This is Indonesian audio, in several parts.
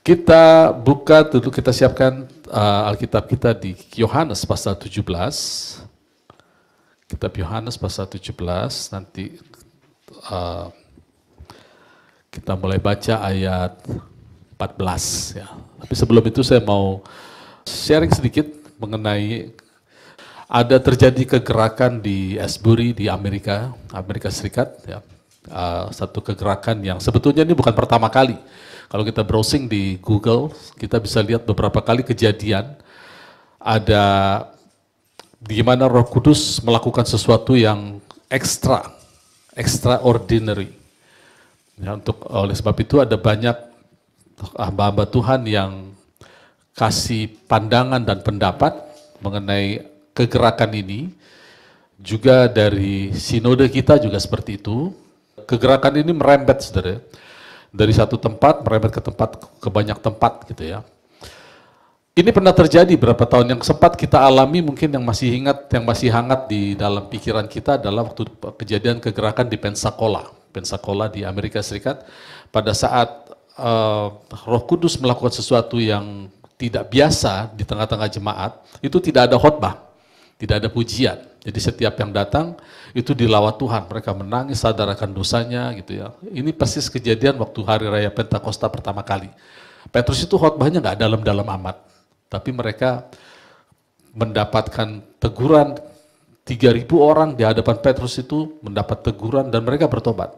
Kita buka dulu kita siapkan uh, Alkitab kita di Yohanes pasal 17. Kitab Yohanes pasal 17 nanti uh, kita mulai baca ayat 14 ya. Tapi sebelum itu saya mau sharing sedikit mengenai ada terjadi kegerakan di Asbury di Amerika, Amerika Serikat ya. Uh, satu kegerakan yang sebetulnya ini bukan pertama kali kalau kita browsing di Google, kita bisa lihat beberapa kali kejadian ada di mana Roh Kudus melakukan sesuatu yang ekstra, extraordinary. Ya, untuk oleh sebab itu ada banyak hamba-hamba Tuhan yang kasih pandangan dan pendapat mengenai kegerakan ini. Juga dari sinode kita juga seperti itu. Kegerakan ini merembet, saudara dari satu tempat merembet ke tempat ke banyak tempat gitu ya. Ini pernah terjadi berapa tahun yang sempat kita alami mungkin yang masih ingat yang masih hangat di dalam pikiran kita adalah waktu kejadian kegerakan di Pensacola, Pensacola di Amerika Serikat pada saat uh, Roh Kudus melakukan sesuatu yang tidak biasa di tengah-tengah jemaat, itu tidak ada khotbah. Tidak ada pujian. Jadi setiap yang datang itu dilawat Tuhan. Mereka menangis, sadar akan dosanya gitu ya. Ini persis kejadian waktu hari raya Pentakosta pertama kali. Petrus itu khotbahnya nggak dalam-dalam amat. Tapi mereka mendapatkan teguran 3000 orang di hadapan Petrus itu mendapat teguran dan mereka bertobat.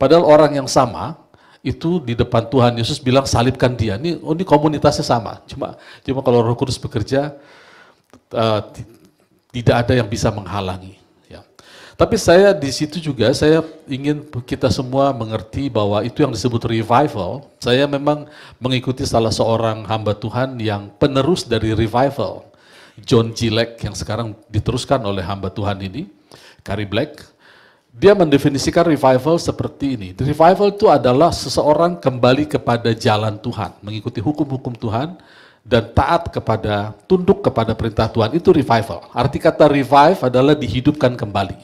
Padahal orang yang sama itu di depan Tuhan Yesus bilang salibkan dia. Ini oh ini komunitasnya sama. Cuma cuma kalau Roh Kudus bekerja uh, tidak ada yang bisa menghalangi. Ya. Tapi saya di situ juga saya ingin kita semua mengerti bahwa itu yang disebut revival. Saya memang mengikuti salah seorang hamba Tuhan yang penerus dari revival, John Gilek yang sekarang diteruskan oleh hamba Tuhan ini, Carrie Black. Dia mendefinisikan revival seperti ini. The revival itu adalah seseorang kembali kepada jalan Tuhan, mengikuti hukum-hukum Tuhan, dan taat kepada, tunduk kepada perintah Tuhan itu revival. Arti kata revive adalah dihidupkan kembali.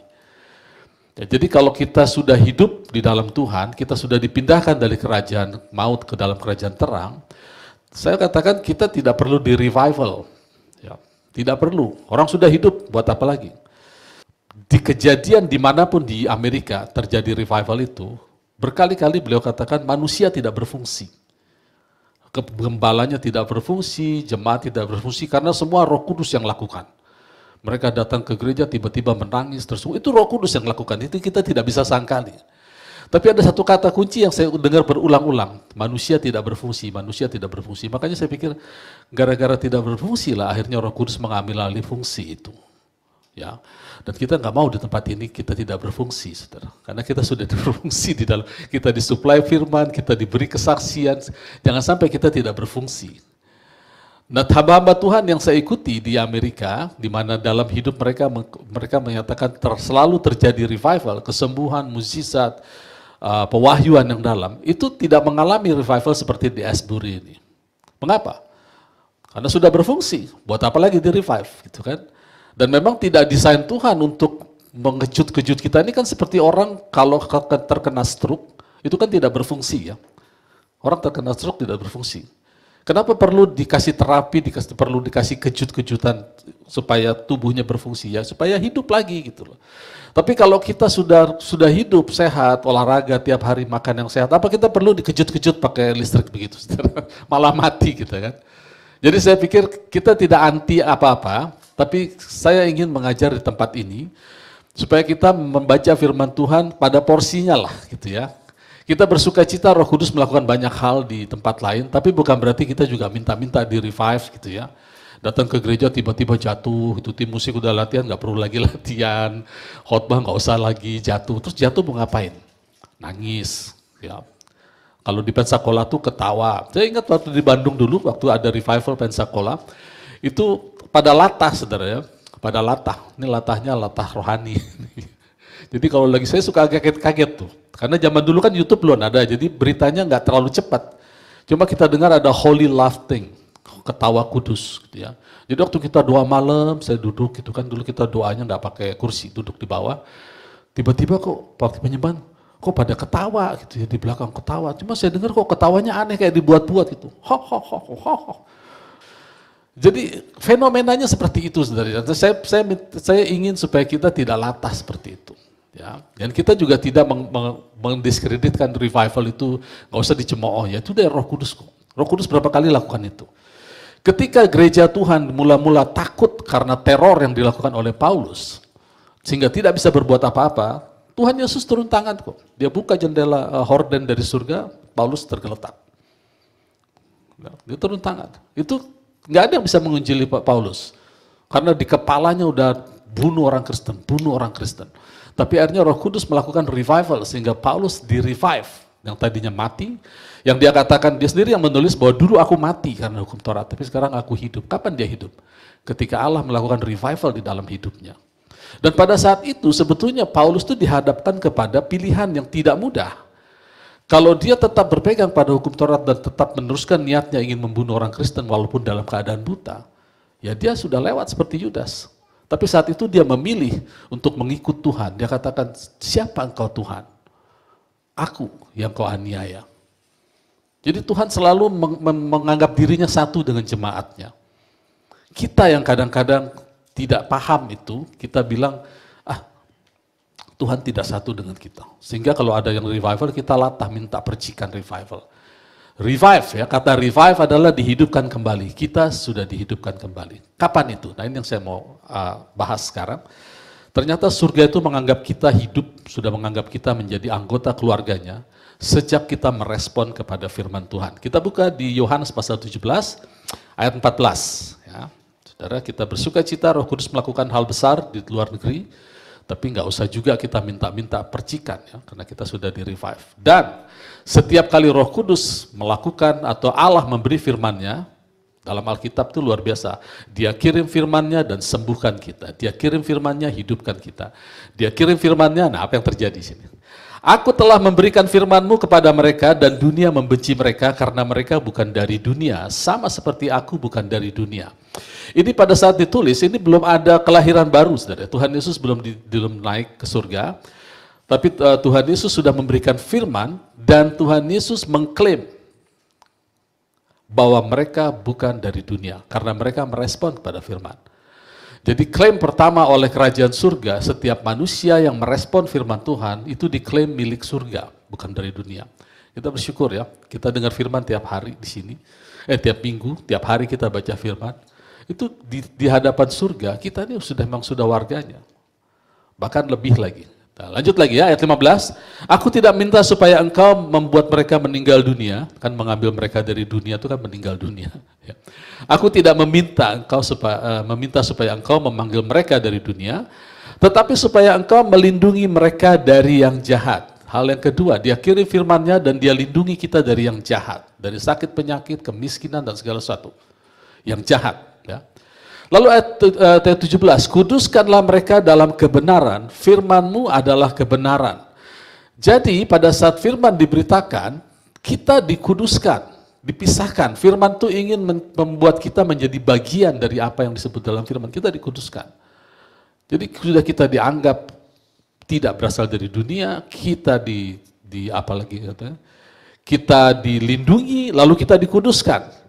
Ya, jadi kalau kita sudah hidup di dalam Tuhan, kita sudah dipindahkan dari kerajaan maut ke dalam kerajaan terang, saya katakan kita tidak perlu di revival. Ya, tidak perlu. Orang sudah hidup, buat apa lagi? Di kejadian dimanapun di Amerika terjadi revival itu, berkali-kali beliau katakan manusia tidak berfungsi. Kegembalanya tidak berfungsi, jemaat tidak berfungsi karena semua Roh Kudus yang lakukan. Mereka datang ke gereja tiba-tiba menangis tersungguh. Itu Roh Kudus yang lakukan. Itu kita tidak bisa sangkali. Tapi ada satu kata kunci yang saya dengar berulang-ulang. Manusia tidak berfungsi, manusia tidak berfungsi. Makanya saya pikir gara-gara tidak berfungsi lah akhirnya Roh Kudus mengambil alih fungsi itu ya. Dan kita nggak mau di tempat ini kita tidak berfungsi, saudara. Karena kita sudah berfungsi di dalam kita disuplai firman, kita diberi kesaksian. Jangan sampai kita tidak berfungsi. Nah, hamba-hamba Tuhan yang saya ikuti di Amerika, di mana dalam hidup mereka mereka menyatakan ter, selalu terjadi revival, kesembuhan, mujizat, uh, pewahyuan yang dalam, itu tidak mengalami revival seperti di Asbury ini. Mengapa? Karena sudah berfungsi, buat apa lagi di revive, gitu kan? Dan memang tidak desain Tuhan untuk mengejut-kejut kita ini kan seperti orang kalau terkena stroke, itu kan tidak berfungsi ya. Orang terkena stroke tidak berfungsi. Kenapa perlu dikasih terapi, dikasih, perlu dikasih kejut-kejutan supaya tubuhnya berfungsi ya, supaya hidup lagi gitu loh. Tapi kalau kita sudah sudah hidup sehat, olahraga tiap hari, makan yang sehat, apa kita perlu dikejut-kejut pakai listrik begitu? Malah mati kita gitu kan. Jadi saya pikir kita tidak anti apa-apa, tapi saya ingin mengajar di tempat ini supaya kita membaca firman Tuhan pada porsinya lah gitu ya. Kita bersuka cita Roh Kudus melakukan banyak hal di tempat lain, tapi bukan berarti kita juga minta-minta di revive gitu ya. Datang ke gereja tiba-tiba jatuh, itu tim musik udah latihan nggak perlu lagi latihan, khotbah nggak usah lagi jatuh. Terus jatuh mau ngapain? Nangis, ya. Kalau di Pensacola tuh ketawa. Saya ingat waktu di Bandung dulu, waktu ada revival Pensacola, itu pada latah saudara ya, pada latah. Ini latahnya latah rohani. jadi kalau lagi saya suka kaget-kaget tuh. Karena zaman dulu kan YouTube belum ada, jadi beritanya nggak terlalu cepat. Cuma kita dengar ada holy laughing, ketawa kudus gitu ya. Jadi waktu kita doa malam, saya duduk gitu kan, dulu kita doanya nggak pakai kursi, duduk di bawah. Tiba-tiba kok waktu penyembahan, kok pada ketawa gitu ya di belakang ketawa. Cuma saya dengar kok ketawanya aneh kayak dibuat-buat gitu. Ho ho ho ho ho. Jadi fenomenanya seperti itu sebenarnya. Saya, saya, saya ingin supaya kita tidak latah seperti itu. Ya, dan kita juga tidak meng, mendiskreditkan revival itu nggak usah dicemooh ya. Itu dari Roh Kudus kok. Roh Kudus berapa kali lakukan itu. Ketika gereja Tuhan mula-mula takut karena teror yang dilakukan oleh Paulus, sehingga tidak bisa berbuat apa-apa, Tuhan Yesus turun tangan kok. Dia buka jendela uh, horden dari surga, Paulus tergeletak. Dia turun tangan. Itu Nggak ada yang bisa mengunjili Paulus. Karena di kepalanya udah bunuh orang Kristen, bunuh orang Kristen. Tapi akhirnya roh kudus melakukan revival sehingga Paulus di-revive. Yang tadinya mati, yang dia katakan dia sendiri yang menulis bahwa dulu aku mati karena hukum Taurat, tapi sekarang aku hidup. Kapan dia hidup? Ketika Allah melakukan revival di dalam hidupnya. Dan pada saat itu sebetulnya Paulus itu dihadapkan kepada pilihan yang tidak mudah. Kalau dia tetap berpegang pada hukum Taurat dan tetap meneruskan niatnya ingin membunuh orang Kristen walaupun dalam keadaan buta, ya dia sudah lewat seperti Yudas. Tapi saat itu dia memilih untuk mengikut Tuhan. Dia katakan, siapa engkau Tuhan? Aku yang kau aniaya. Jadi Tuhan selalu menganggap dirinya satu dengan jemaatnya. Kita yang kadang-kadang tidak paham itu, kita bilang, ah Tuhan tidak satu dengan kita. Sehingga kalau ada yang revival, kita latah minta percikan revival. Revive ya, kata revive adalah dihidupkan kembali. Kita sudah dihidupkan kembali. Kapan itu? Nah ini yang saya mau uh, bahas sekarang. Ternyata surga itu menganggap kita hidup, sudah menganggap kita menjadi anggota keluarganya sejak kita merespon kepada firman Tuhan. Kita buka di Yohanes pasal 17 ayat 14 ya. Saudara, kita bersuka cita roh kudus melakukan hal besar di luar negeri tapi nggak usah juga kita minta-minta percikan ya, karena kita sudah di revive. Dan setiap kali Roh Kudus melakukan atau Allah memberi firman-Nya, dalam Alkitab itu luar biasa. Dia kirim firman-Nya dan sembuhkan kita. Dia kirim firman-Nya hidupkan kita. Dia kirim firman-Nya, nah apa yang terjadi di sini? Aku telah memberikan firmanmu kepada mereka dan dunia membenci mereka karena mereka bukan dari dunia, sama seperti aku bukan dari dunia. Ini pada saat ditulis, ini belum ada kelahiran baru, saudara. Tuhan Yesus belum, di, belum naik ke surga, tapi uh, Tuhan Yesus sudah memberikan firman dan Tuhan Yesus mengklaim bahwa mereka bukan dari dunia, karena mereka merespon kepada firman. Jadi klaim pertama oleh kerajaan surga, setiap manusia yang merespon firman Tuhan itu diklaim milik surga, bukan dari dunia. Kita bersyukur ya, kita dengar firman tiap hari di sini, eh tiap minggu, tiap hari kita baca firman. Itu di, di hadapan surga, kita ini sudah memang sudah warganya. Bahkan lebih lagi, Nah, lanjut lagi ya ayat 15. Aku tidak minta supaya engkau membuat mereka meninggal dunia, kan mengambil mereka dari dunia itu kan meninggal dunia. Ya. Aku tidak meminta engkau supaya uh, eh, meminta supaya engkau memanggil mereka dari dunia, tetapi supaya engkau melindungi mereka dari yang jahat. Hal yang kedua, dia kirim firman-Nya dan dia lindungi kita dari yang jahat, dari sakit penyakit, kemiskinan dan segala sesuatu yang jahat. Lalu ayat 17, eh, kuduskanlah mereka dalam kebenaran, firmanmu adalah kebenaran. Jadi pada saat firman diberitakan, kita dikuduskan, dipisahkan. Firman itu ingin membuat kita menjadi bagian dari apa yang disebut dalam firman. Kita dikuduskan. Jadi sudah kita dianggap tidak berasal dari dunia, kita di, di apa lagi katanya, kita dilindungi, lalu kita dikuduskan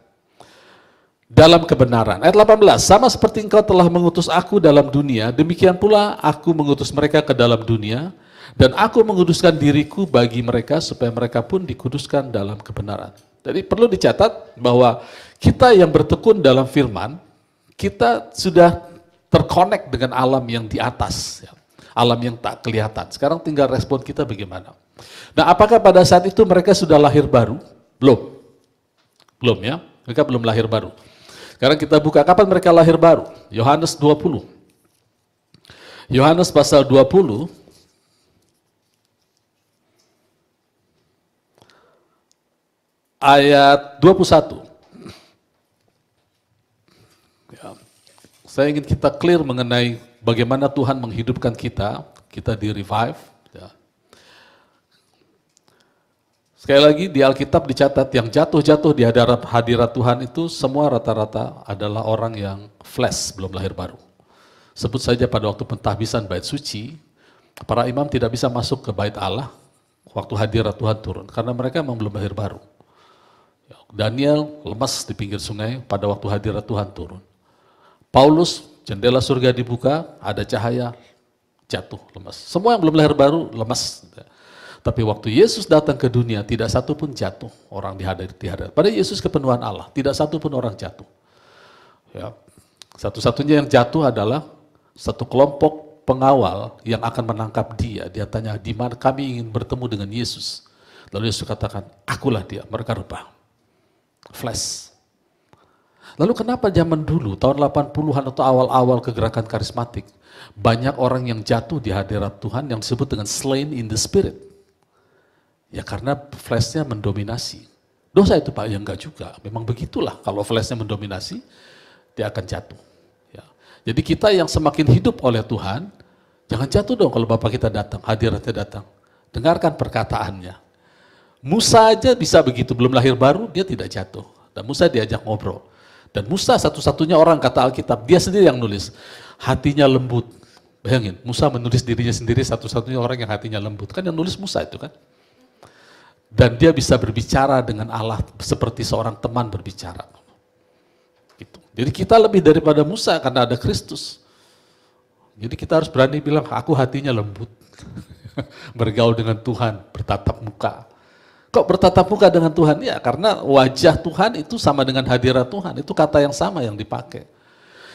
dalam kebenaran. Ayat 18, sama seperti engkau telah mengutus aku dalam dunia, demikian pula aku mengutus mereka ke dalam dunia, dan aku menguduskan diriku bagi mereka supaya mereka pun dikuduskan dalam kebenaran. Jadi perlu dicatat bahwa kita yang bertekun dalam firman, kita sudah terkonek dengan alam yang di atas, ya. alam yang tak kelihatan. Sekarang tinggal respon kita bagaimana. Nah apakah pada saat itu mereka sudah lahir baru? Belum. Belum ya, mereka belum lahir baru. Sekarang kita buka kapan mereka lahir baru? Yohanes 20. Yohanes pasal 20 ayat 21. Ya. Saya ingin kita clear mengenai bagaimana Tuhan menghidupkan kita, kita di revive Sekali lagi di Alkitab dicatat yang jatuh-jatuh di hadirat, hadirat Tuhan itu semua rata-rata adalah orang yang flash, belum lahir baru. Sebut saja pada waktu pentahbisan bait suci, para imam tidak bisa masuk ke bait Allah waktu hadirat Tuhan turun karena mereka memang belum lahir baru. Daniel lemas di pinggir sungai pada waktu hadirat Tuhan turun. Paulus jendela surga dibuka, ada cahaya, jatuh lemas. Semua yang belum lahir baru lemas. Tapi waktu Yesus datang ke dunia, tidak satu pun jatuh orang dihadir dihadir. Pada Yesus kepenuhan Allah, tidak satu pun orang jatuh. Ya. Satu-satunya yang jatuh adalah satu kelompok pengawal yang akan menangkap dia. Dia tanya, di mana kami ingin bertemu dengan Yesus. Lalu Yesus katakan, akulah dia, mereka rubah. Flash. Lalu kenapa zaman dulu, tahun 80-an atau awal-awal kegerakan karismatik, banyak orang yang jatuh di hadirat Tuhan yang disebut dengan slain in the spirit. Ya karena flashnya mendominasi. Dosa itu Pak, ya enggak juga. Memang begitulah kalau flashnya mendominasi, dia akan jatuh. Ya. Jadi kita yang semakin hidup oleh Tuhan, jangan jatuh dong kalau Bapak kita datang, hadiratnya datang. Dengarkan perkataannya. Musa aja bisa begitu, belum lahir baru dia tidak jatuh. Dan Musa diajak ngobrol. Dan Musa satu-satunya orang kata Alkitab, dia sendiri yang nulis. Hatinya lembut. Bayangin, Musa menulis dirinya sendiri satu-satunya orang yang hatinya lembut. Kan yang nulis Musa itu kan dan dia bisa berbicara dengan Allah seperti seorang teman berbicara. Gitu. Jadi kita lebih daripada Musa karena ada Kristus. Jadi kita harus berani bilang, aku hatinya lembut. Bergaul dengan Tuhan, bertatap muka. Kok bertatap muka dengan Tuhan? Ya karena wajah Tuhan itu sama dengan hadirat Tuhan. Itu kata yang sama yang dipakai.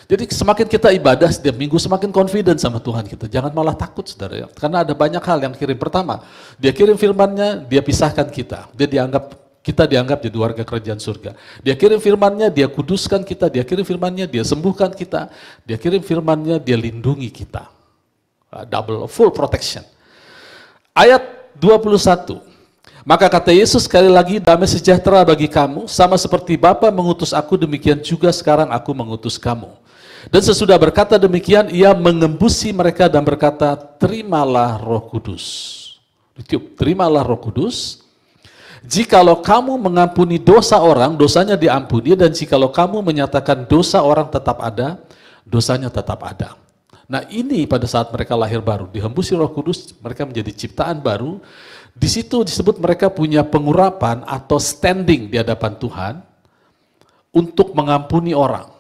Jadi semakin kita ibadah setiap minggu, semakin confident sama Tuhan kita. Jangan malah takut, saudara. Ya. Karena ada banyak hal yang kirim pertama. Dia kirim firmannya, dia pisahkan kita. Dia dianggap kita dianggap jadi warga kerajaan surga. Dia kirim firmannya, dia kuduskan kita, dia kirim firmannya, dia sembuhkan kita, dia kirim firmannya, dia lindungi kita. Ah, double, full protection. Ayat 21. Maka kata Yesus sekali lagi, damai sejahtera bagi kamu, sama seperti Bapa mengutus aku, demikian juga sekarang aku mengutus kamu. Dan sesudah berkata demikian, ia mengembusi mereka dan berkata, terimalah roh kudus. Ditiup, terimalah roh kudus. Jikalau kamu mengampuni dosa orang, dosanya diampuni. Dan jikalau kamu menyatakan dosa orang tetap ada, dosanya tetap ada. Nah ini pada saat mereka lahir baru, dihembusi roh kudus, mereka menjadi ciptaan baru. Di situ disebut mereka punya pengurapan atau standing di hadapan Tuhan untuk mengampuni orang.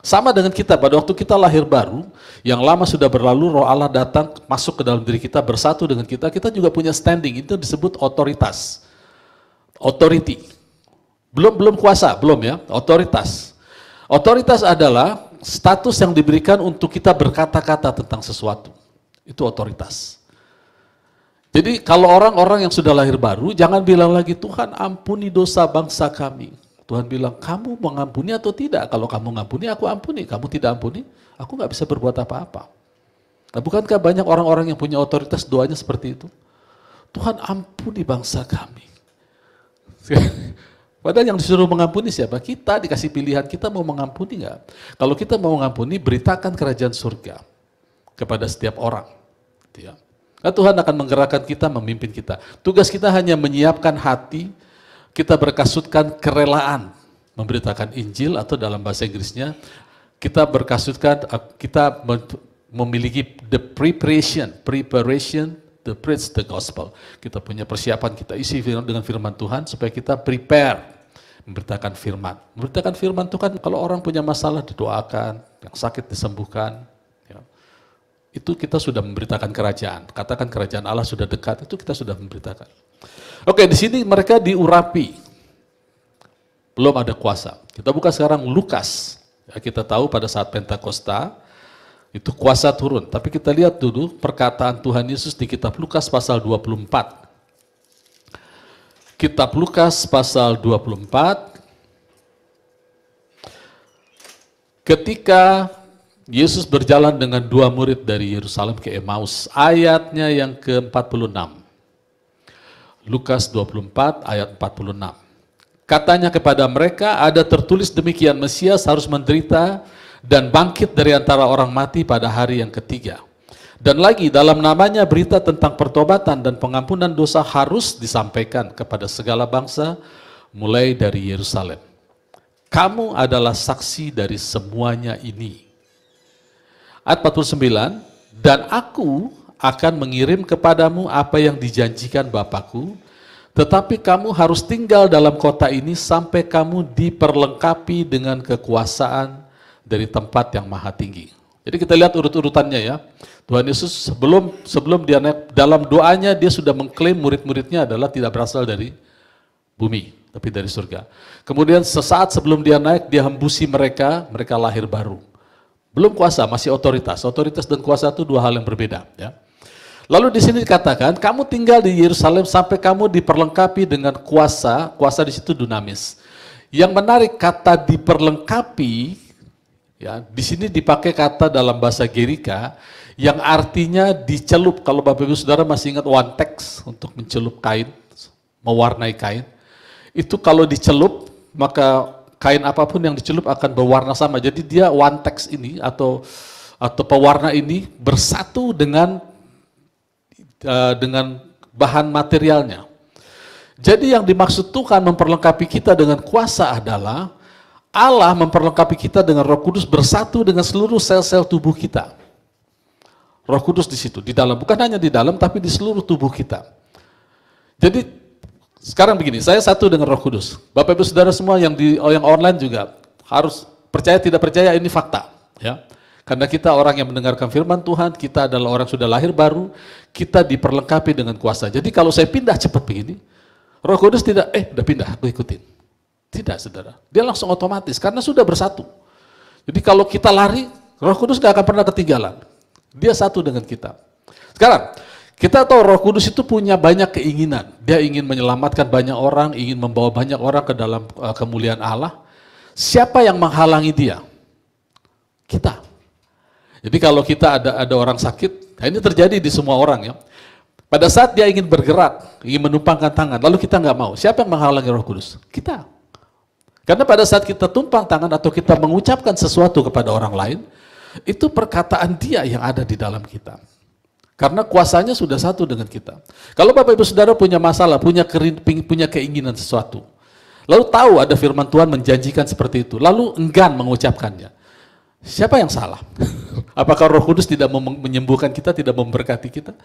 Sama dengan kita, pada waktu kita lahir baru, yang lama sudah berlalu, roh Allah datang masuk ke dalam diri kita, bersatu dengan kita, kita juga punya standing, itu disebut otoritas. Authority. Belum belum kuasa, belum ya, otoritas. Otoritas adalah status yang diberikan untuk kita berkata-kata tentang sesuatu. Itu otoritas. Jadi kalau orang-orang yang sudah lahir baru, jangan bilang lagi, Tuhan ampuni dosa bangsa kami. Tuhan bilang, kamu mengampuni atau tidak? Kalau kamu mengampuni, aku ampuni. Kamu tidak ampuni, aku nggak bisa berbuat apa-apa. Nah, bukankah banyak orang-orang yang punya otoritas doanya seperti itu? Tuhan ampuni bangsa kami. Padahal yang disuruh mengampuni siapa? Kita dikasih pilihan, kita mau mengampuni nggak? Kalau kita mau mengampuni, beritakan kerajaan surga kepada setiap orang. Gitu ya. Nah, Tuhan akan menggerakkan kita, memimpin kita. Tugas kita hanya menyiapkan hati, kita berkasutkan kerelaan memberitakan Injil atau dalam bahasa Inggrisnya kita berkasutkan kita memiliki the preparation, preparation to preach the gospel. Kita punya persiapan, kita isi dengan firman Tuhan supaya kita prepare memberitakan firman. Memberitakan firman Tuhan kalau orang punya masalah didoakan, yang sakit disembuhkan, itu kita sudah memberitakan kerajaan. Katakan kerajaan Allah sudah dekat, itu kita sudah memberitakan. Oke, di sini mereka diurapi. Belum ada kuasa. Kita buka sekarang Lukas. Ya, kita tahu pada saat Pentakosta itu kuasa turun. Tapi kita lihat dulu perkataan Tuhan Yesus di kitab Lukas pasal 24. Kitab Lukas pasal 24 ketika Yesus berjalan dengan dua murid dari Yerusalem ke Emmaus. Ayatnya yang ke-46. Lukas 24 ayat 46. Katanya kepada mereka, ada tertulis demikian Mesias harus menderita dan bangkit dari antara orang mati pada hari yang ketiga. Dan lagi dalam namanya berita tentang pertobatan dan pengampunan dosa harus disampaikan kepada segala bangsa mulai dari Yerusalem. Kamu adalah saksi dari semuanya ini. Ayat 49, dan aku akan mengirim kepadamu apa yang dijanjikan Bapakku, tetapi kamu harus tinggal dalam kota ini sampai kamu diperlengkapi dengan kekuasaan dari tempat yang maha tinggi. Jadi kita lihat urut-urutannya ya. Tuhan Yesus sebelum sebelum dia naik, dalam doanya dia sudah mengklaim murid-muridnya adalah tidak berasal dari bumi, tapi dari surga. Kemudian sesaat sebelum dia naik, dia hembusi mereka, mereka lahir baru. Belum kuasa, masih otoritas. Otoritas dan kuasa itu dua hal yang berbeda. Ya. Lalu di sini dikatakan, kamu tinggal di Yerusalem sampai kamu diperlengkapi dengan kuasa. Kuasa di situ dinamis. Yang menarik kata diperlengkapi, ya di sini dipakai kata dalam bahasa Gerika yang artinya dicelup. Kalau Bapak Ibu Saudara masih ingat one text untuk mencelup kain, mewarnai kain. Itu kalau dicelup maka kain apapun yang dicelup akan berwarna sama. Jadi dia one text ini atau atau pewarna ini bersatu dengan uh, dengan bahan materialnya. Jadi yang dimaksud Tuhan memperlengkapi kita dengan kuasa adalah Allah memperlengkapi kita dengan Roh Kudus bersatu dengan seluruh sel-sel tubuh kita. Roh Kudus di situ, di dalam, bukan hanya di dalam tapi di seluruh tubuh kita. Jadi sekarang begini, saya satu dengan Roh Kudus. Bapak Ibu Saudara semua yang di yang online juga harus percaya tidak percaya ini fakta, ya. Karena kita orang yang mendengarkan firman Tuhan, kita adalah orang sudah lahir baru, kita diperlengkapi dengan kuasa. Jadi kalau saya pindah cepat begini, Roh Kudus tidak, eh udah pindah, aku ikutin. Tidak saudara, dia langsung otomatis karena sudah bersatu. Jadi kalau kita lari, Roh Kudus gak akan pernah ketinggalan. Dia satu dengan kita. Sekarang, kita tahu Roh Kudus itu punya banyak keinginan. Dia ingin menyelamatkan banyak orang, ingin membawa banyak orang ke dalam eh, kemuliaan Allah. Siapa yang menghalangi dia? Kita. Jadi kalau kita ada ada orang sakit, nah ini terjadi di semua orang ya. Pada saat dia ingin bergerak, ingin menumpangkan tangan, lalu kita nggak mau. Siapa yang menghalangi Roh Kudus? Kita. Karena pada saat kita tumpang tangan atau kita mengucapkan sesuatu kepada orang lain, itu perkataan dia yang ada di dalam kita. Karena kuasanya sudah satu dengan kita. Kalau Bapak Ibu Saudara punya masalah, punya keriting, punya keinginan sesuatu, lalu tahu ada firman Tuhan menjanjikan seperti itu, lalu enggan mengucapkannya. Siapa yang salah? Apakah Roh Kudus tidak menyembuhkan kita, tidak memberkati kita?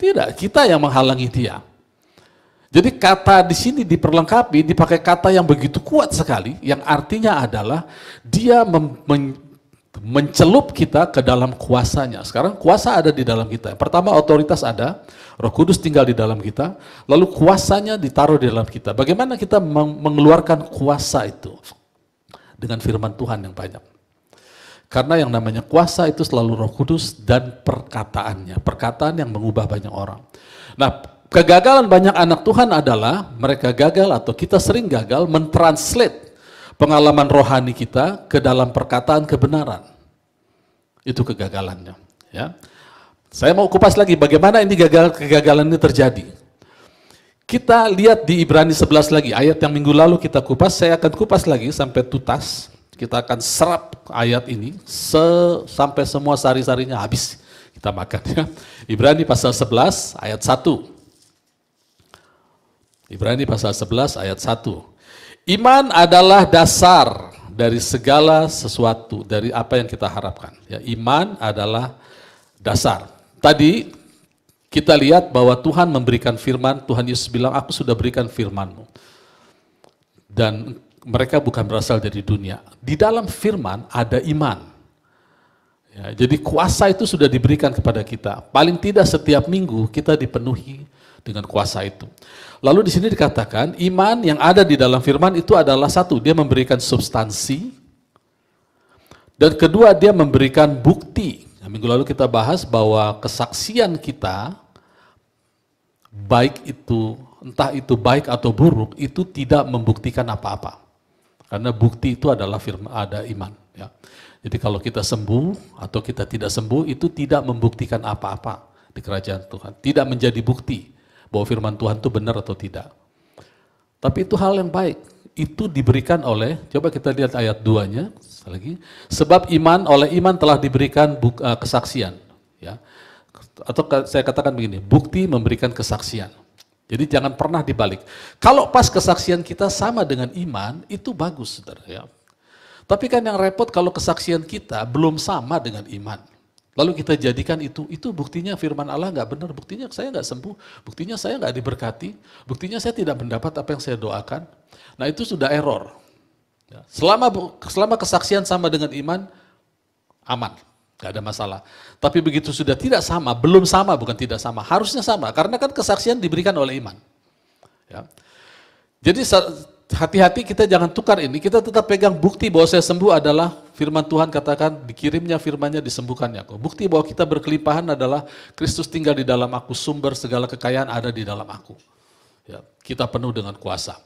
Tidak, kita yang menghalangi dia. Jadi kata di sini diperlengkapi dipakai kata yang begitu kuat sekali yang artinya adalah dia mem, mencelup kita ke dalam kuasanya. Sekarang kuasa ada di dalam kita. Pertama otoritas ada, Roh Kudus tinggal di dalam kita, lalu kuasanya ditaruh di dalam kita. Bagaimana kita mengeluarkan kuasa itu? Dengan firman Tuhan yang banyak. Karena yang namanya kuasa itu selalu Roh Kudus dan perkataannya, perkataan yang mengubah banyak orang. Nah, kegagalan banyak anak Tuhan adalah mereka gagal atau kita sering gagal mentranslate pengalaman rohani kita ke dalam perkataan kebenaran. Itu kegagalannya. Ya. Saya mau kupas lagi bagaimana ini gagal kegagalan ini terjadi. Kita lihat di Ibrani 11 lagi, ayat yang minggu lalu kita kupas, saya akan kupas lagi sampai tutas. Kita akan serap ayat ini se sampai semua sari-sarinya habis. Kita makan ya. Ibrani pasal 11 ayat 1. Ibrani pasal 11 ayat 1. Iman adalah dasar dari segala sesuatu, dari apa yang kita harapkan. Ya, iman adalah dasar. Tadi kita lihat bahwa Tuhan memberikan firman, Tuhan Yesus bilang, aku sudah berikan firmanmu. Dan mereka bukan berasal dari dunia. Di dalam firman ada iman. Ya, jadi kuasa itu sudah diberikan kepada kita. Paling tidak setiap minggu kita dipenuhi dengan kuasa itu. Lalu di sini dikatakan iman yang ada di dalam firman itu adalah satu, dia memberikan substansi dan kedua dia memberikan bukti. Nah, minggu lalu kita bahas bahwa kesaksian kita baik itu entah itu baik atau buruk itu tidak membuktikan apa-apa. Karena bukti itu adalah firman ada iman ya. Jadi kalau kita sembuh atau kita tidak sembuh itu tidak membuktikan apa-apa di kerajaan Tuhan, tidak menjadi bukti bahwa firman Tuhan itu benar atau tidak. Tapi itu hal yang baik. Itu diberikan oleh, coba kita lihat ayat 2-nya, lagi. Sebab iman oleh iman telah diberikan buka, eh, kesaksian. Ya. Atau saya katakan begini, bukti memberikan kesaksian. Jadi jangan pernah dibalik. Kalau pas kesaksian kita sama dengan iman, itu bagus saudara ya. Tapi kan yang repot kalau kesaksian kita belum sama dengan iman. Lalu kita jadikan itu, itu buktinya firman Allah nggak benar, buktinya saya nggak sembuh, buktinya saya nggak diberkati, buktinya saya tidak mendapat apa yang saya doakan. Nah itu sudah error. Ya, selama selama kesaksian sama dengan iman, aman, nggak ada masalah. Tapi begitu sudah tidak sama, belum sama, bukan tidak sama, harusnya sama, karena kan kesaksian diberikan oleh iman. Ya. Jadi hati-hati kita jangan tukar ini, kita tetap pegang bukti bahwa saya sembuh adalah firman Tuhan katakan dikirimnya firmannya disembuhkannya kok. Bukti bahwa kita berkelimpahan adalah Kristus tinggal di dalam aku, sumber segala kekayaan ada di dalam aku. Ya, kita penuh dengan kuasa.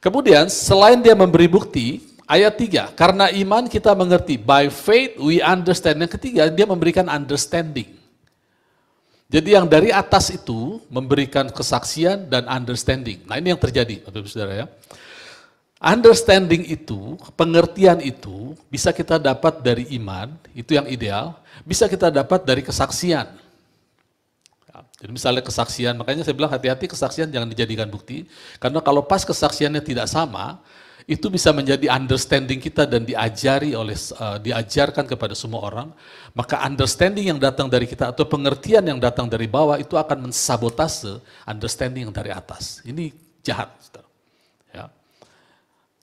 Kemudian selain dia memberi bukti, ayat 3, karena iman kita mengerti, by faith we understand. Yang ketiga, dia memberikan understanding. Jadi yang dari atas itu memberikan kesaksian dan understanding. Nah ini yang terjadi, bapak Saudara ya. Understanding itu, pengertian itu bisa kita dapat dari iman, itu yang ideal, bisa kita dapat dari kesaksian. Jadi misalnya kesaksian, makanya saya bilang hati-hati kesaksian jangan dijadikan bukti, karena kalau pas kesaksiannya tidak sama, itu bisa menjadi understanding kita dan diajari oleh uh, diajarkan kepada semua orang, maka understanding yang datang dari kita atau pengertian yang datang dari bawah itu akan mensabotase understanding yang dari atas. Ini jahat.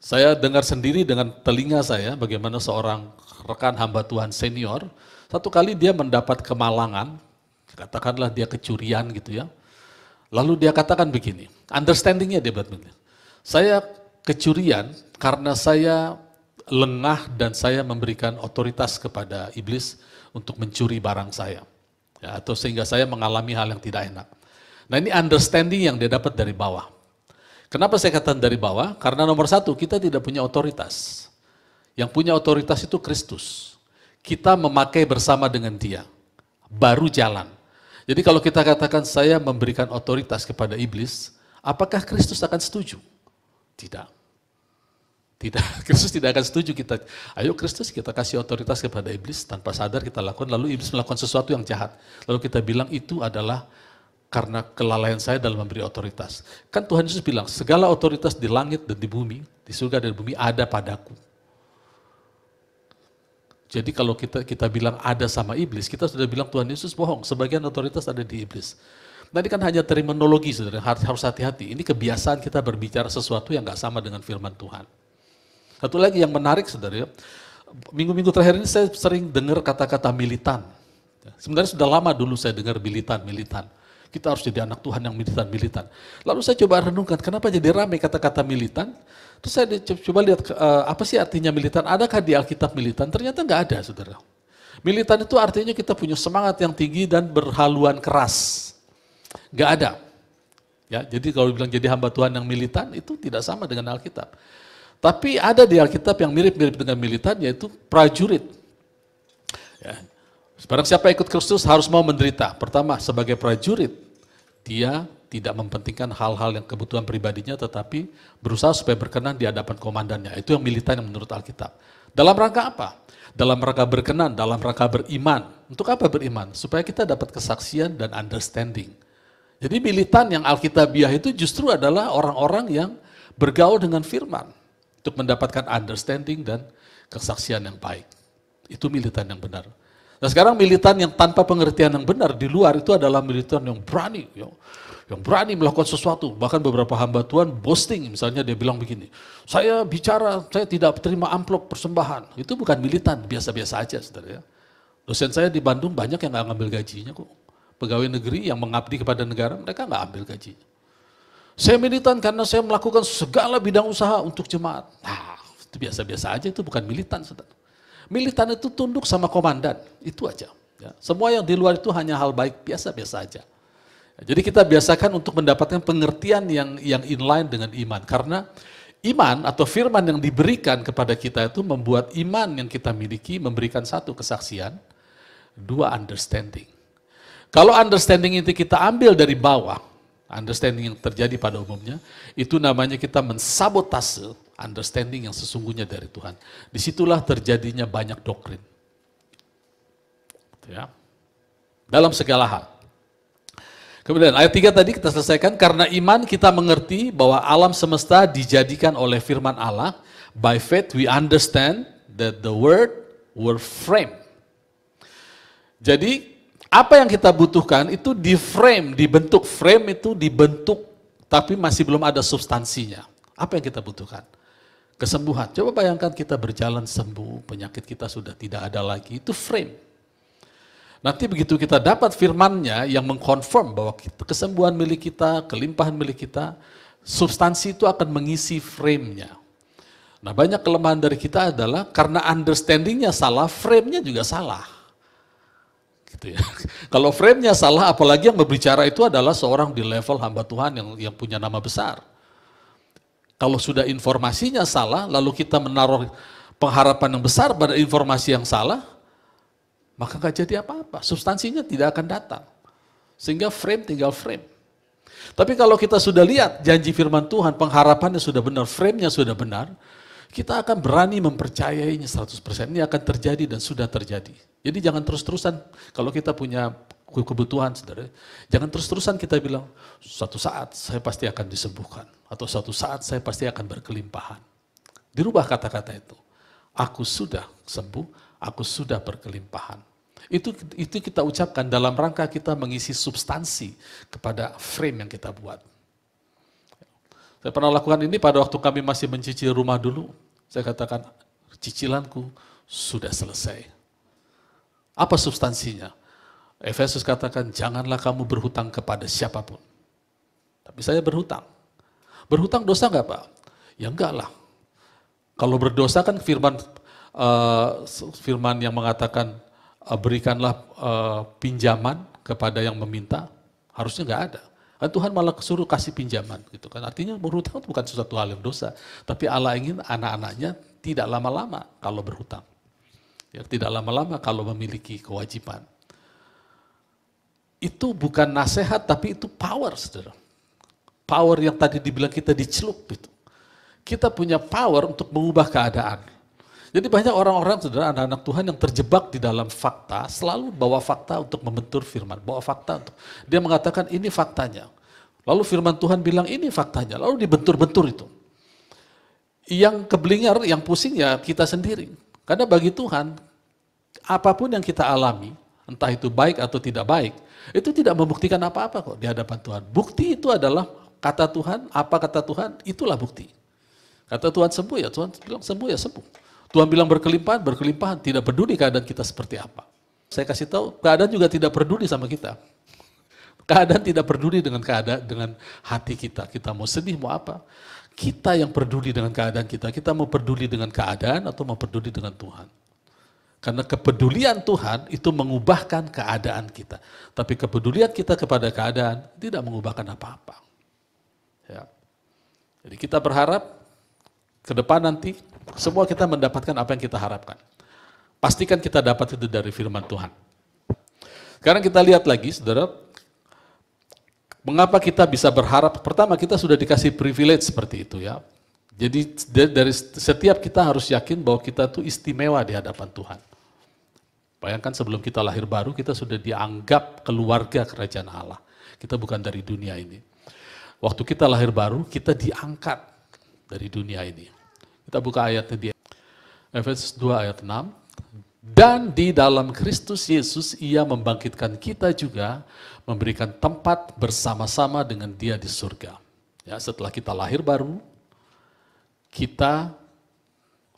Saya dengar sendiri dengan telinga saya bagaimana seorang rekan hamba Tuhan senior, satu kali dia mendapat kemalangan, katakanlah dia kecurian gitu ya. Lalu dia katakan begini, understandingnya dia buat begini. Saya kecurian karena saya lengah dan saya memberikan otoritas kepada iblis untuk mencuri barang saya. Ya, atau sehingga saya mengalami hal yang tidak enak. Nah ini understanding yang dia dapat dari bawah. Kenapa saya katakan dari bawah? Karena nomor satu, kita tidak punya otoritas. Yang punya otoritas itu Kristus. Kita memakai bersama dengan dia. Baru jalan. Jadi kalau kita katakan saya memberikan otoritas kepada iblis, apakah Kristus akan setuju? Tidak. Tidak, Kristus tidak akan setuju kita. Ayo Kristus kita kasih otoritas kepada iblis tanpa sadar kita lakukan, lalu iblis melakukan sesuatu yang jahat. Lalu kita bilang itu adalah karena kelalaian saya dalam memberi otoritas. Kan Tuhan Yesus bilang, segala otoritas di langit dan di bumi, di surga dan di bumi ada padaku. Jadi kalau kita kita bilang ada sama iblis, kita sudah bilang Tuhan Yesus bohong, sebagian otoritas ada di iblis. Nah ini kan hanya terminologi saudara, harus hati-hati. Ini kebiasaan kita berbicara sesuatu yang gak sama dengan firman Tuhan. Satu lagi yang menarik saudara, minggu-minggu terakhir ini saya sering dengar kata-kata militan. Sebenarnya sudah lama dulu saya dengar militan, militan. Kita harus jadi anak Tuhan yang militan-militan. Lalu saya coba renungkan, kenapa jadi ramai kata-kata militan? Terus saya coba lihat, eh, apa sih artinya militan? Adakah di Alkitab militan? Ternyata nggak ada, saudara. Militan itu artinya kita punya semangat yang tinggi dan berhaluan keras. Nggak ada. Ya, jadi kalau bilang jadi hamba Tuhan yang militan, itu tidak sama dengan Alkitab. Tapi ada di Alkitab yang mirip-mirip dengan militan, yaitu prajurit. Ya, Barang siapa ikut Kristus harus mau menderita. Pertama, sebagai prajurit, dia tidak mempentingkan hal-hal yang kebutuhan pribadinya, tetapi berusaha supaya berkenan di hadapan komandannya. Itu yang militan yang menurut Alkitab. Dalam rangka apa? Dalam rangka berkenan, dalam rangka beriman. Untuk apa beriman? Supaya kita dapat kesaksian dan understanding. Jadi militan yang Alkitabiah itu justru adalah orang-orang yang bergaul dengan firman. Untuk mendapatkan understanding dan kesaksian yang baik. Itu militan yang benar. Nah sekarang militan yang tanpa pengertian yang benar di luar itu adalah militan yang berani, yang, yang berani melakukan sesuatu. Bahkan beberapa hamba Tuhan boasting, misalnya dia bilang begini, saya bicara, saya tidak terima amplop persembahan. Itu bukan militan, biasa-biasa aja saudara ya. Dosen saya di Bandung banyak yang gak ngambil gajinya kok. Pegawai negeri yang mengabdi kepada negara, mereka gak ambil gajinya. Saya militan karena saya melakukan segala bidang usaha untuk jemaat. Nah, itu biasa-biasa aja, itu bukan militan saudara. Militan itu tunduk sama komandan, itu aja. Ya. Semua yang di luar itu hanya hal baik, biasa-biasa aja. Ya, jadi kita biasakan untuk mendapatkan pengertian yang yang inline dengan iman. Karena iman atau firman yang diberikan kepada kita itu membuat iman yang kita miliki memberikan satu kesaksian, dua understanding. Kalau understanding itu kita ambil dari bawah, understanding yang terjadi pada umumnya, itu namanya kita mensabotase understanding yang sesungguhnya dari Tuhan. Disitulah terjadinya banyak doktrin. Gitu ya. Dalam segala hal. Kemudian ayat 3 tadi kita selesaikan, karena iman kita mengerti bahwa alam semesta dijadikan oleh firman Allah. By faith we understand that the word were framed. Jadi apa yang kita butuhkan itu di frame, dibentuk frame itu dibentuk tapi masih belum ada substansinya. Apa yang kita butuhkan? kesembuhan. Coba bayangkan kita berjalan sembuh, penyakit kita sudah tidak ada lagi, itu frame. Nanti begitu kita dapat firmannya yang mengkonfirm bahwa kesembuhan milik kita, kelimpahan milik kita, substansi itu akan mengisi framenya. Nah banyak kelemahan dari kita adalah karena understandingnya salah, framenya juga salah. Gitu ya. Kalau framenya salah, apalagi yang berbicara itu adalah seorang di level hamba Tuhan yang, yang punya nama besar kalau sudah informasinya salah, lalu kita menaruh pengharapan yang besar pada informasi yang salah, maka nggak jadi apa-apa. Substansinya tidak akan datang. Sehingga frame tinggal frame. Tapi kalau kita sudah lihat janji firman Tuhan, pengharapannya sudah benar, framenya sudah benar, kita akan berani mempercayainya 100%. Ini akan terjadi dan sudah terjadi. Jadi jangan terus-terusan kalau kita punya kebutuhan saudara. Jangan terus-terusan kita bilang, suatu saat saya pasti akan disembuhkan. Atau suatu saat saya pasti akan berkelimpahan. Dirubah kata-kata itu. Aku sudah sembuh, aku sudah berkelimpahan. Itu itu kita ucapkan dalam rangka kita mengisi substansi kepada frame yang kita buat. Saya pernah lakukan ini pada waktu kami masih mencicil rumah dulu. Saya katakan, cicilanku sudah selesai. Apa substansinya? Efesus katakan, janganlah kamu berhutang kepada siapapun. Tapi saya berhutang. Berhutang dosa nggak Pak? Ya enggak lah. Kalau berdosa kan firman uh, firman yang mengatakan uh, berikanlah uh, pinjaman kepada yang meminta, harusnya nggak ada. Dan Tuhan malah suruh kasih pinjaman gitu kan. Artinya berhutang itu bukan sesuatu hal yang dosa, tapi Allah ingin anak-anaknya tidak lama-lama kalau berhutang. Ya, tidak lama-lama kalau memiliki kewajiban itu bukan nasihat tapi itu power saudara. Power yang tadi dibilang kita dicelup itu. Kita punya power untuk mengubah keadaan. Jadi banyak orang-orang saudara anak-anak Tuhan yang terjebak di dalam fakta, selalu bawa fakta untuk membentur firman, bawa fakta untuk dia mengatakan ini faktanya. Lalu firman Tuhan bilang ini faktanya, lalu dibentur-bentur itu. Yang keblinger, yang pusing ya kita sendiri. Karena bagi Tuhan, apapun yang kita alami, entah itu baik atau tidak baik, itu tidak membuktikan apa-apa kok di hadapan Tuhan. Bukti itu adalah kata Tuhan, apa kata Tuhan, itulah bukti. Kata Tuhan sembuh ya, Tuhan bilang sembuh ya sembuh. Tuhan bilang berkelimpahan, berkelimpahan, tidak peduli keadaan kita seperti apa. Saya kasih tahu, keadaan juga tidak peduli sama kita. Keadaan tidak peduli dengan keadaan dengan hati kita. Kita mau sedih, mau apa? Kita yang peduli dengan keadaan kita. Kita mau peduli dengan keadaan atau mau peduli dengan Tuhan. Karena kepedulian Tuhan itu mengubahkan keadaan kita. Tapi kepedulian kita kepada keadaan tidak mengubahkan apa-apa. Ya. Jadi kita berharap ke depan nanti semua kita mendapatkan apa yang kita harapkan. Pastikan kita dapat itu dari firman Tuhan. Sekarang kita lihat lagi saudara, mengapa kita bisa berharap? Pertama kita sudah dikasih privilege seperti itu ya. Jadi dari setiap kita harus yakin bahwa kita itu istimewa di hadapan Tuhan. Bayangkan sebelum kita lahir baru kita sudah dianggap keluarga kerajaan Allah. Kita bukan dari dunia ini. Waktu kita lahir baru kita diangkat dari dunia ini. Kita buka ayatnya di Efesus 2 ayat 6. Dan di dalam Kristus Yesus ia membangkitkan kita juga memberikan tempat bersama-sama dengan dia di surga. Ya, setelah kita lahir baru, kita,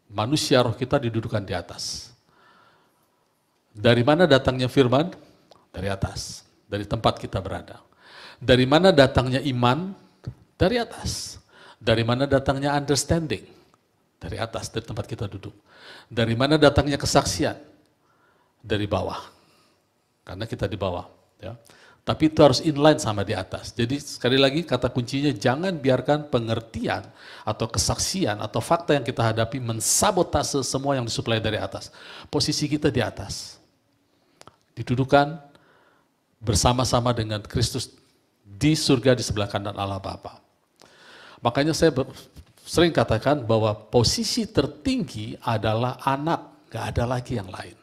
manusia roh kita didudukan di atas. Dari mana datangnya firman? Dari atas, dari tempat kita berada. Dari mana datangnya iman? Dari atas. Dari mana datangnya understanding? Dari atas, dari tempat kita duduk. Dari mana datangnya kesaksian? Dari bawah. Karena kita di bawah. Ya. Tapi itu harus inline sama di atas. Jadi sekali lagi kata kuncinya jangan biarkan pengertian atau kesaksian atau fakta yang kita hadapi mensabotase semua yang disuplai dari atas. Posisi kita di atas. Didudukan bersama-sama dengan Kristus di surga di sebelah kanan Allah Bapa. Makanya saya sering katakan bahwa posisi tertinggi adalah anak, gak ada lagi yang lain.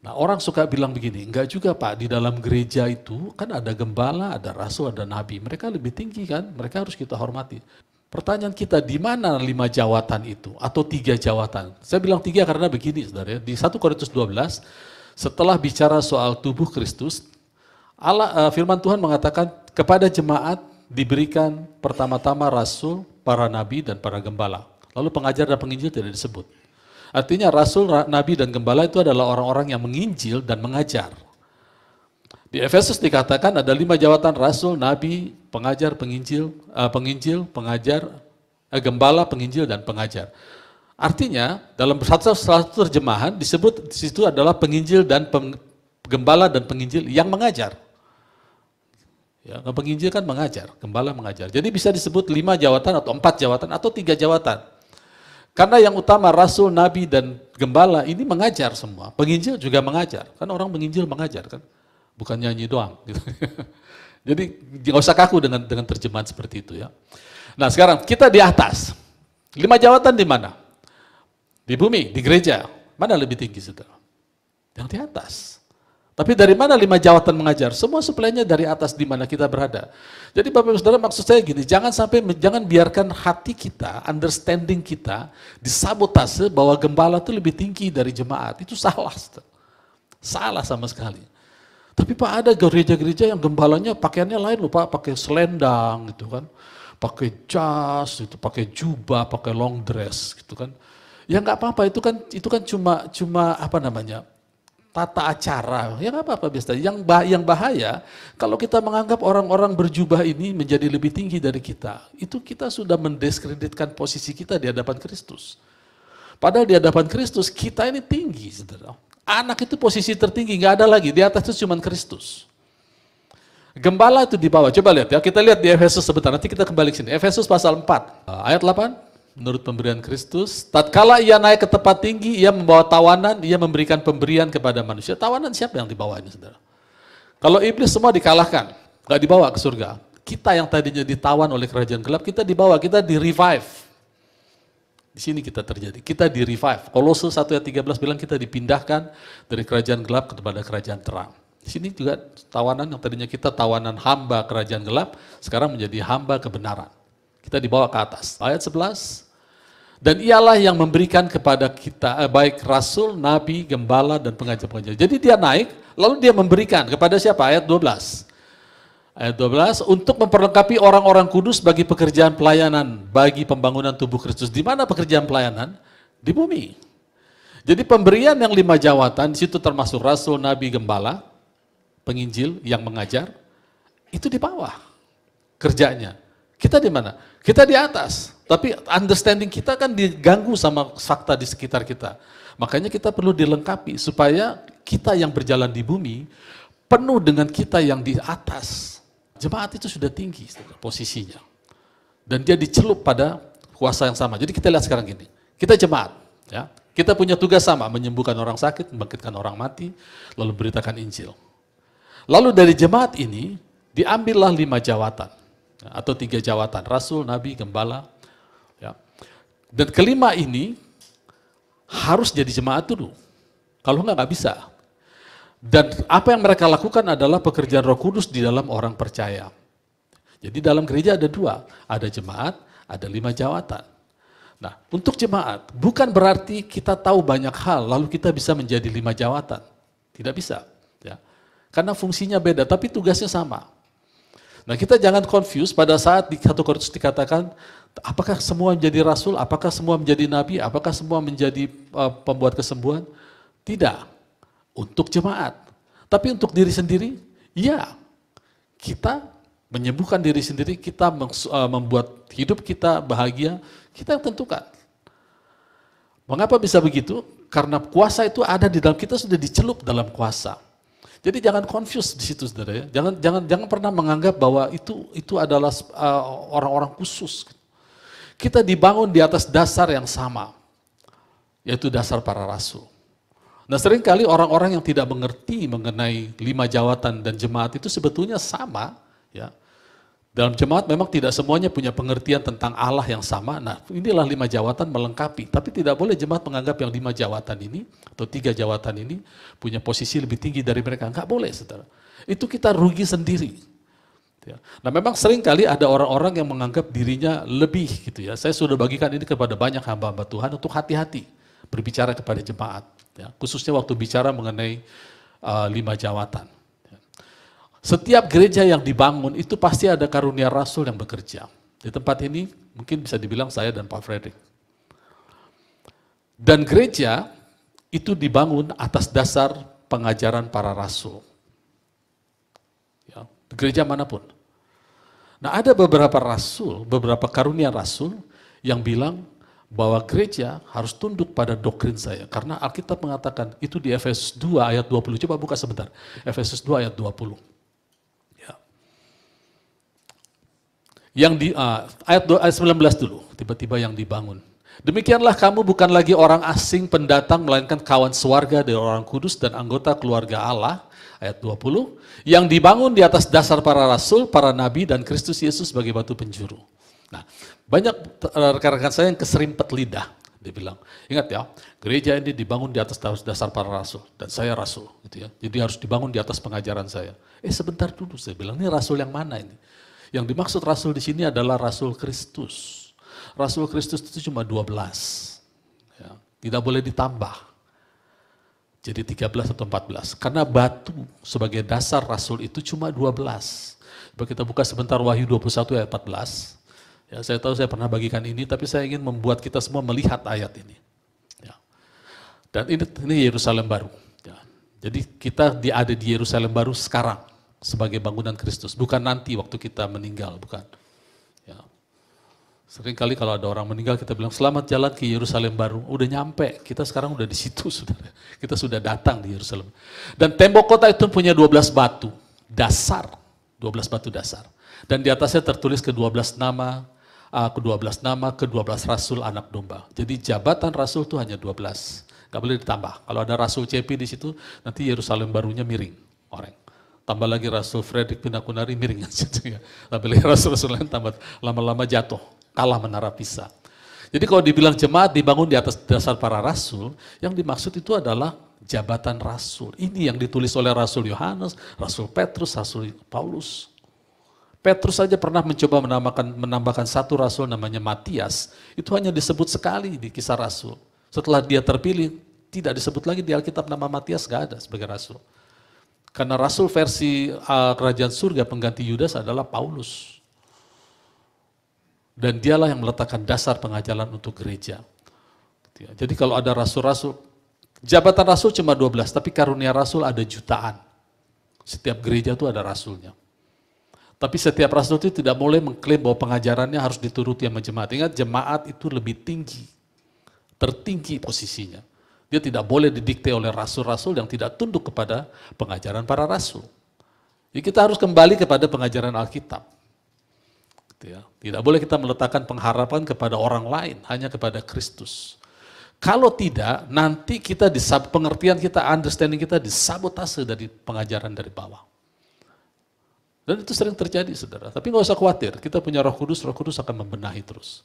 Nah orang suka bilang begini, enggak juga Pak, di dalam gereja itu kan ada gembala, ada rasul, ada nabi. Mereka lebih tinggi kan, mereka harus kita hormati. Pertanyaan kita, di mana lima jawatan itu? Atau tiga jawatan? Saya bilang tiga karena begini saudara, di 1 Korintus 12, setelah bicara soal tubuh Kristus, Allah, uh, firman Tuhan mengatakan kepada jemaat diberikan pertama-tama rasul, para nabi, dan para gembala. Lalu pengajar dan penginjil tidak disebut. Artinya rasul, nabi, dan gembala itu adalah orang-orang yang menginjil dan mengajar. Di Efesus dikatakan ada lima jawatan rasul, nabi, pengajar, penginjil, eh, penginjil, pengajar, eh, gembala, penginjil, dan pengajar. Artinya dalam satu, satu terjemahan disebut di situ adalah penginjil dan gembala dan penginjil yang mengajar. Ya, penginjil kan mengajar, gembala mengajar. Jadi bisa disebut lima jawatan atau empat jawatan atau tiga jawatan. Karena yang utama rasul, nabi, dan gembala ini mengajar semua. Penginjil juga mengajar. Karena orang penginjil mengajar kan. Bukan nyanyi doang. Gitu. Jadi nggak usah kaku dengan dengan terjemahan seperti itu ya. Nah sekarang kita di atas. Lima jawatan di mana? Di bumi, di gereja. Mana lebih tinggi saudara? Yang di atas. Tapi dari mana lima jawatan mengajar? Semua suplainya dari atas di mana kita berada. Jadi Bapak Ibu Saudara maksud saya gini, jangan sampai jangan biarkan hati kita, understanding kita disabotase bahwa gembala itu lebih tinggi dari jemaat. Itu salah. Salah sama sekali. Tapi Pak ada gereja-gereja yang gembalanya pakaiannya lain lupa pakai selendang gitu kan. Pakai jas gitu, pakai jubah, pakai long dress gitu kan. Ya nggak apa-apa itu kan itu kan cuma cuma apa namanya? tata acara. Ya nggak apa-apa biasa. Yang bah yang bahaya kalau kita menganggap orang-orang berjubah ini menjadi lebih tinggi dari kita, itu kita sudah mendiskreditkan posisi kita di hadapan Kristus. Padahal di hadapan Kristus kita ini tinggi, saudara. Anak itu posisi tertinggi, nggak ada lagi. Di atas itu cuma Kristus. Gembala itu di bawah. Coba lihat ya, kita lihat di Efesus sebentar. Nanti kita kembali ke sini. Efesus pasal 4, ah, ayat 8. Menurut pemberian Kristus, tatkala ia naik ke tempat tinggi, ia membawa tawanan, ia memberikan pemberian kepada manusia. Tawanan siapa yang dibawa ini, saudara? Kalau iblis semua dikalahkan, nggak dibawa ke surga. Kita yang tadinya ditawan oleh kerajaan gelap, kita dibawa, kita di-revive. Di sini kita terjadi, kita di-revive. Kolose 1 ayat 13 bilang kita dipindahkan dari kerajaan gelap kepada kerajaan terang. Di sini juga tawanan yang tadinya kita tawanan hamba kerajaan gelap, sekarang menjadi hamba kebenaran. Kita dibawa ke atas. Ayat 11, dan ialah yang memberikan kepada kita, eh, baik rasul, nabi, gembala, dan pengajar-pengajar. Jadi dia naik, lalu dia memberikan kepada siapa? Ayat 12. Ayat 12, untuk memperlengkapi orang-orang kudus bagi pekerjaan pelayanan, bagi pembangunan tubuh Kristus. Di mana pekerjaan pelayanan? Di bumi. Jadi pemberian yang lima jawatan, di situ termasuk rasul, nabi, gembala, penginjil yang mengajar, itu di bawah kerjanya. Kita di mana? Kita di atas. Tapi understanding kita kan diganggu sama fakta di sekitar kita. Makanya kita perlu dilengkapi supaya kita yang berjalan di bumi penuh dengan kita yang di atas. Jemaat itu sudah tinggi posisinya. Dan dia dicelup pada kuasa yang sama. Jadi kita lihat sekarang gini. Kita jemaat, ya. Kita punya tugas sama, menyembuhkan orang sakit, membangkitkan orang mati, lalu beritakan Injil. Lalu dari jemaat ini diambillah lima jawatan atau tiga jawatan, rasul, nabi, gembala. Ya. Dan kelima ini harus jadi jemaat dulu. Kalau nggak nggak bisa. Dan apa yang mereka lakukan adalah pekerjaan roh kudus di dalam orang percaya. Jadi dalam gereja ada dua, ada jemaat, ada lima jawatan. Nah, untuk jemaat, bukan berarti kita tahu banyak hal, lalu kita bisa menjadi lima jawatan. Tidak bisa. Ya. Karena fungsinya beda, tapi tugasnya sama. Nah kita jangan confuse pada saat di satu Korintus dikatakan apakah semua menjadi rasul, apakah semua menjadi nabi, apakah semua menjadi uh, pembuat kesembuhan? Tidak. Untuk jemaat. Tapi untuk diri sendiri, ya. Kita menyembuhkan diri sendiri, kita eh, membuat hidup kita bahagia, kita yang tentukan. Mengapa bisa begitu? Karena kuasa itu ada di dalam kita sudah dicelup dalam kuasa. Jadi jangan confuse di situ saudara ya. Jangan jangan jangan pernah menganggap bahwa itu itu adalah eh, orang-orang uh, khusus. Kita dibangun di atas dasar yang sama, yaitu dasar para rasul. Nah seringkali orang-orang yang tidak mengerti mengenai lima jawatan dan jemaat itu sebetulnya sama, ya dalam jemaat memang tidak semuanya punya pengertian tentang Allah yang sama. Nah, inilah lima jawatan melengkapi. Tapi tidak boleh jemaat menganggap yang lima jawatan ini, atau tiga jawatan ini, punya posisi lebih tinggi dari mereka. Enggak boleh, saudara. Itu kita rugi sendiri. Ya. Nah memang sering kali ada orang-orang yang menganggap dirinya lebih gitu ya. Saya sudah bagikan ini kepada banyak hamba-hamba Tuhan untuk hati-hati berbicara kepada jemaat. Ya. Khususnya waktu bicara mengenai uh, lima jawatan. Setiap gereja yang dibangun itu pasti ada karunia rasul yang bekerja. Di tempat ini mungkin bisa dibilang saya dan Pak Fredrik. Dan gereja itu dibangun atas dasar pengajaran para rasul. Ya, gereja manapun. Nah ada beberapa rasul, beberapa karunia rasul yang bilang bahwa gereja harus tunduk pada doktrin saya. Karena Alkitab mengatakan itu di Efesus 2 ayat 20. Coba buka sebentar. Efesus 2 ayat 20. Yang di uh, ayat, ayat 19 dulu, tiba-tiba yang dibangun. Demikianlah kamu bukan lagi orang asing pendatang, melainkan kawan sewarga dari orang kudus dan anggota keluarga Allah, ayat 20, yang dibangun di atas dasar para rasul, para nabi, dan Kristus Yesus sebagai batu penjuru. Nah, banyak rekan-rekan saya yang keserimpet lidah. Dia bilang, ingat ya, gereja ini dibangun di atas dasar para rasul, dan saya rasul. Gitu ya. Jadi harus dibangun di atas pengajaran saya. Eh sebentar dulu, saya bilang, ini rasul yang mana ini? Yang dimaksud rasul di sini adalah rasul Kristus. Rasul Kristus itu cuma 12. Ya, tidak boleh ditambah. Jadi 13 atau 14. Karena batu sebagai dasar rasul itu cuma 12. Coba kita buka sebentar Wahyu 21 ayat 14. Ya, saya tahu saya pernah bagikan ini, tapi saya ingin membuat kita semua melihat ayat ini. Ya. Dan ini, ini Yerusalem baru. Ya. Jadi kita ada di Yerusalem baru sekarang sebagai bangunan Kristus, bukan nanti waktu kita meninggal, bukan. Ya. kali kalau ada orang meninggal kita bilang selamat jalan ke Yerusalem baru. Udah nyampe, kita sekarang udah di situ saudara. Kita sudah datang di Yerusalem. Dan tembok kota itu punya 12 batu dasar, 12 batu dasar. Dan di atasnya tertulis ke-12 nama, uh, ke-12 nama, ke-12 rasul anak domba. Jadi jabatan rasul itu hanya 12. Gak boleh ditambah. Kalau ada rasul CP di situ, nanti Yerusalem barunya miring, orang tambah lagi Rasul Frederick Pinakunari miring aja. Ya. Tapi lagi Rasul Rasul lain tambah lama-lama jatuh, kalah menara pisah. Jadi kalau dibilang jemaat dibangun di atas dasar para rasul, yang dimaksud itu adalah jabatan rasul. Ini yang ditulis oleh Rasul Yohanes, Rasul Petrus, Rasul Paulus. Petrus saja pernah mencoba menambahkan, menambahkan satu rasul namanya Matias. Itu hanya disebut sekali di kisah rasul. Setelah dia terpilih, tidak disebut lagi di Alkitab nama Matias, gak ada sebagai rasul. Karena rasul versi uh, kerajaan surga pengganti Yudas adalah Paulus. Dan dialah yang meletakkan dasar pengajaran untuk gereja. Gitu ya. Jadi kalau ada rasul-rasul, jabatan rasul cuma 12, tapi karunia rasul ada jutaan. Setiap gereja itu ada rasulnya. Tapi setiap rasul itu tidak boleh mengklaim bahwa pengajarannya harus dituruti sama jemaat. Ingat jemaat itu lebih tinggi, tertinggi posisinya. Dia tidak boleh didikte oleh rasul-rasul yang tidak tunduk kepada pengajaran para rasul. Jadi kita harus kembali kepada pengajaran Alkitab. Gitu ya. Tidak boleh kita meletakkan pengharapan kepada orang lain, hanya kepada Kristus. Kalau tidak, nanti kita disab, pengertian kita, understanding kita disabotase dari pengajaran dari bawah. Dan itu sering terjadi, saudara. Tapi nggak usah khawatir, kita punya roh kudus, roh kudus akan membenahi terus.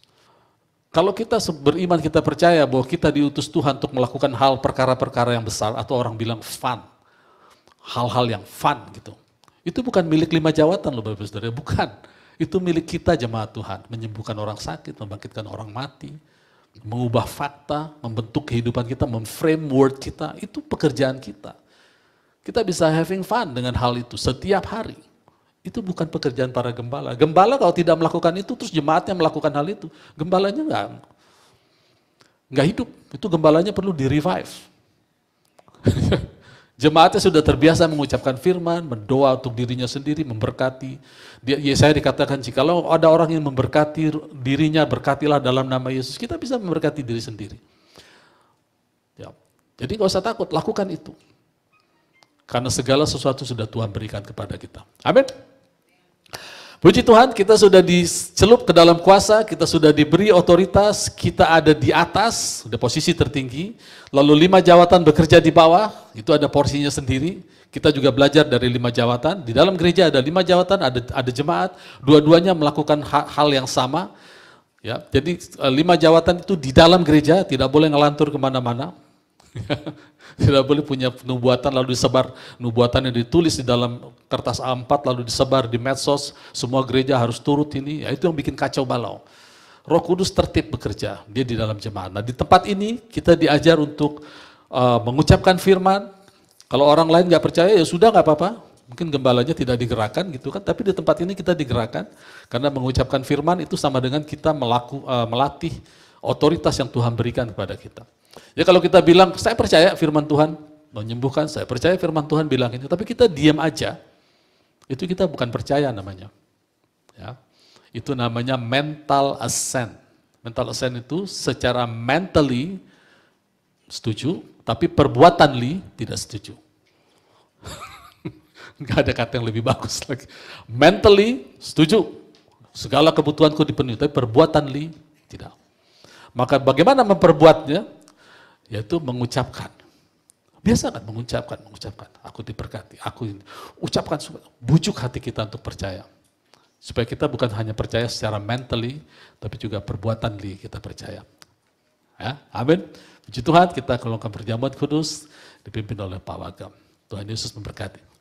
Kalau kita beriman, kita percaya bahwa kita diutus Tuhan untuk melakukan hal perkara-perkara yang besar atau orang bilang fun. Hal-hal yang fun gitu. Itu bukan milik lima jawatan loh Bapak Saudara, bukan. Itu milik kita jemaat Tuhan, menyembuhkan orang sakit, membangkitkan orang mati, mengubah fakta, membentuk kehidupan kita, memframe word kita, itu pekerjaan kita. Kita bisa having fun dengan hal itu setiap hari. Itu bukan pekerjaan para gembala. Gembala kalau tidak melakukan itu, terus jemaatnya melakukan hal itu. Gembalanya nggak nggak hidup. Itu gembalanya perlu di-revive. Jemaatnya sudah terbiasa mengucapkan firman, mendoa untuk dirinya sendiri, memberkati. Dia, Yesaya ya, dikatakan, jikalau ada orang yang memberkati dirinya, berkatilah dalam nama Yesus. Kita bisa memberkati diri sendiri. Ya. Jadi nggak usah takut, lakukan itu. Karena segala sesuatu sudah Tuhan berikan kepada kita. Amin. Puji Tuhan, kita sudah dicelup ke dalam kuasa, kita sudah diberi otoritas, kita ada di atas, ada posisi tertinggi, lalu lima jawatan bekerja di bawah, itu ada porsinya sendiri. Kita juga belajar dari lima jawatan, di dalam gereja ada lima jawatan, ada, ada jemaat, dua-duanya melakukan hal, hal yang sama. Ya, jadi eh, lima jawatan itu di dalam gereja, tidak boleh ngelantur kemana-mana. Tidak boleh punya nubuatan lalu disebar. Nubuatan yang ditulis di dalam kertas A4 lalu disebar di medsos. Semua gereja harus turut ini. Ya, itu yang bikin kacau balau. Roh Kudus tertib bekerja. Dia di dalam jemaat. Nah di tempat ini kita diajar untuk uh, mengucapkan firman. Kalau orang lain nggak percaya ya sudah nggak apa-apa. Mungkin gembalanya tidak digerakkan gitu kan, tapi di tempat ini kita digerakkan karena mengucapkan firman itu sama dengan kita melaku, uh, melatih otoritas yang Tuhan berikan kepada kita ya kalau kita bilang, saya percaya firman Tuhan menyembuhkan, saya percaya firman Tuhan bilang ini, gitu. tapi kita diam aja, itu kita bukan percaya namanya. Ya. Itu namanya mental ascent. Mental ascent itu secara mentally setuju, tapi perbuatan tidak setuju. Gak ada kata yang lebih bagus lagi. Mentally setuju, segala kebutuhanku dipenuhi, tapi perbuatan tidak. Maka bagaimana memperbuatnya? Yaitu mengucapkan. Biasa kan mengucapkan, mengucapkan. Aku diberkati, aku ini. Ucapkan, bujuk hati kita untuk percaya. Supaya kita bukan hanya percaya secara mentally, tapi juga perbuatan di kita percaya. Ya, amin. Puji Tuhan kita kelompok perjamuan kudus dipimpin oleh Pak Wagam. Tuhan Yesus memberkati.